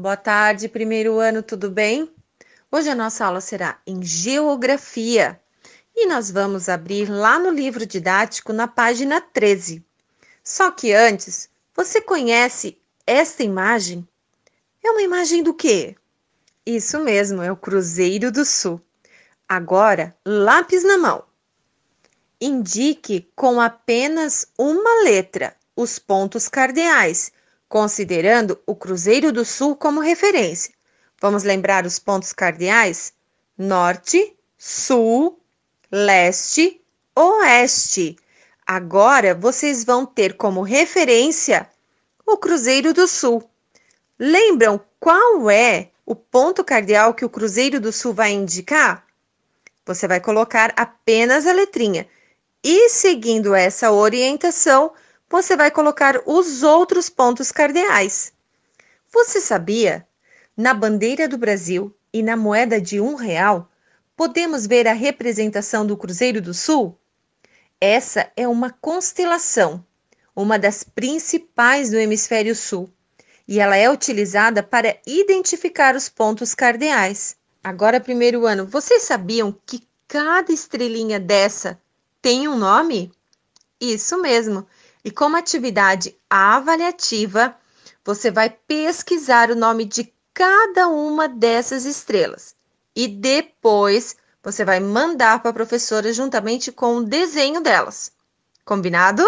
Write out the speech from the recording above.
Boa tarde, primeiro ano, tudo bem? Hoje a nossa aula será em Geografia e nós vamos abrir lá no livro didático na página 13. Só que antes, você conhece esta imagem? É uma imagem do quê? Isso mesmo, é o Cruzeiro do Sul. Agora, lápis na mão. Indique com apenas uma letra os pontos cardeais considerando o Cruzeiro do Sul como referência. Vamos lembrar os pontos cardeais? Norte, Sul, Leste, Oeste. Agora vocês vão ter como referência o Cruzeiro do Sul. Lembram qual é o ponto cardeal que o Cruzeiro do Sul vai indicar? Você vai colocar apenas a letrinha. E seguindo essa orientação, você vai colocar os outros pontos cardeais. Você sabia? Na bandeira do Brasil e na moeda de um real, podemos ver a representação do Cruzeiro do Sul? Essa é uma constelação, uma das principais do hemisfério sul, e ela é utilizada para identificar os pontos cardeais. Agora, primeiro ano, vocês sabiam que cada estrelinha dessa tem um nome? Isso mesmo. E como atividade avaliativa, você vai pesquisar o nome de cada uma dessas estrelas e depois você vai mandar para a professora juntamente com o desenho delas. Combinado?